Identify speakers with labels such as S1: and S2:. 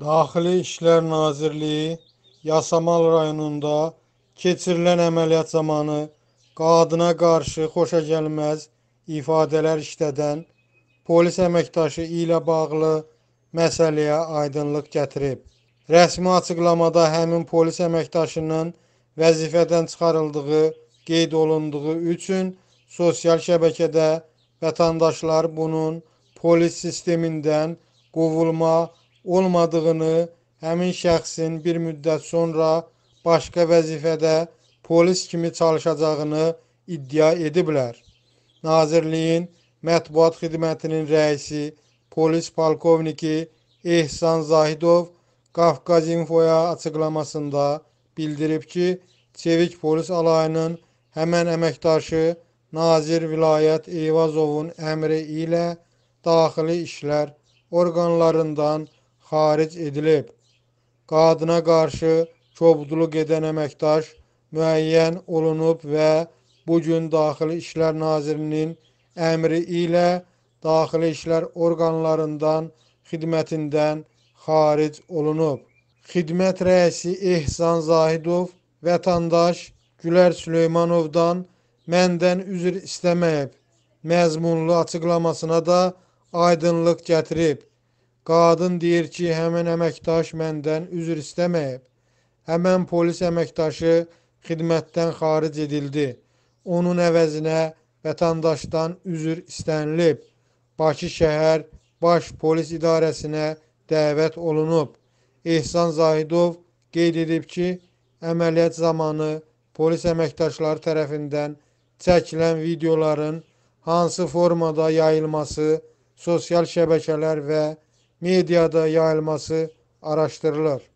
S1: Daxili İşlər Nazirliyi Yasamal rayonunda keçirilən əməliyyat zamanı qadına qarşı xoşagəlməz ifadələr işlədən polis əməkdaşı ilə bağlı məsələyə aydınlıq gətirib. Rəsmi açıqlamada həmin polis əməkdaşının vəzifədən çıxarıldığı qeyd olunduğu üçün sosial şəbəkədə vətəndaşlar bunun polis sistemindən qovulma olmadığını həmin şəxsin bir müddət sonra başqa vəzifədə polis kimi çalışacağını iddia ediblər. Nazirliyin mətbuat xidmətinin rəisi polis polkovniki Ehsan Zahidov Qafqaz Infoya açıqlamasında bildirib ki, Çevik polis alayının həmən əməkdaşı Nazir Vilayət Eyvazovun əmri ilə daxili işlər orqanlarından xaric edilib. Qadına qarşı kobudluq edən əməkdaş müəyyən olunub və bu gün Daxili İşlər Nazirinin əmri ilə daxili işlər orqanlarından xidmətindən xaric olunub. Xidmət rəisi Ehsan Zahidov vətəndaş Gülər Süleymanovdan məndən üzr istəməyib. Məzmunlu açıqlamasına da aydınlıq gətirib. Qadın deyir ki, həmin əməkdaş məndən üzr istəməyib. Həmin polis əməkdaşı xidmətdən xaric edildi. Onun əvəzinə vətəndaşdan üzr istənilib. Bakı şəhər Baş Polis İdarəsinə dəvət olunub. Ehsan Zahidov qeyd edib ki, əməliyyat zamanı polis əməkdaşları tərəfindən çəkilən videoların hansı formada yayılması sosial şəbəkələr və medyada yayılması araştırılır.